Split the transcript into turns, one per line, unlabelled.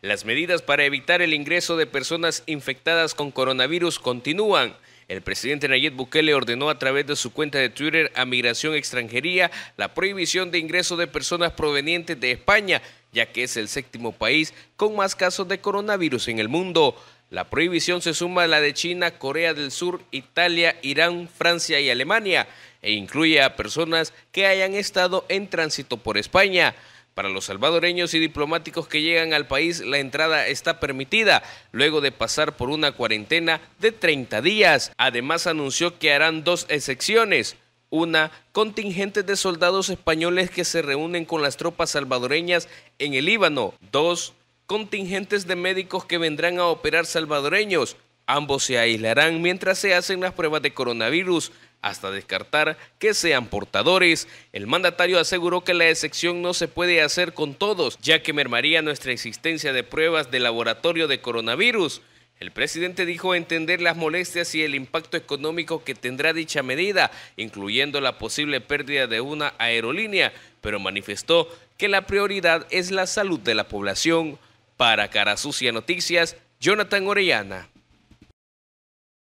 Las medidas para evitar el ingreso de personas infectadas con coronavirus continúan. El presidente Nayib Bukele ordenó a través de su cuenta de Twitter a Migración Extranjería la prohibición de ingreso de personas provenientes de España, ya que es el séptimo país con más casos de coronavirus en el mundo. La prohibición se suma a la de China, Corea del Sur, Italia, Irán, Francia y Alemania, e incluye a personas que hayan estado en tránsito por España. Para los salvadoreños y diplomáticos que llegan al país, la entrada está permitida luego de pasar por una cuarentena de 30 días. Además anunció que harán dos excepciones. Una, contingentes de soldados españoles que se reúnen con las tropas salvadoreñas en el Líbano. Dos, contingentes de médicos que vendrán a operar salvadoreños Ambos se aislarán mientras se hacen las pruebas de coronavirus hasta descartar que sean portadores. El mandatario aseguró que la excepción no se puede hacer con todos, ya que mermaría nuestra existencia de pruebas de laboratorio de coronavirus. El presidente dijo entender las molestias y el impacto económico que tendrá dicha medida, incluyendo la posible pérdida de una aerolínea, pero manifestó que la prioridad es la salud de la población. Para Cara Sucia Noticias, Jonathan Orellana.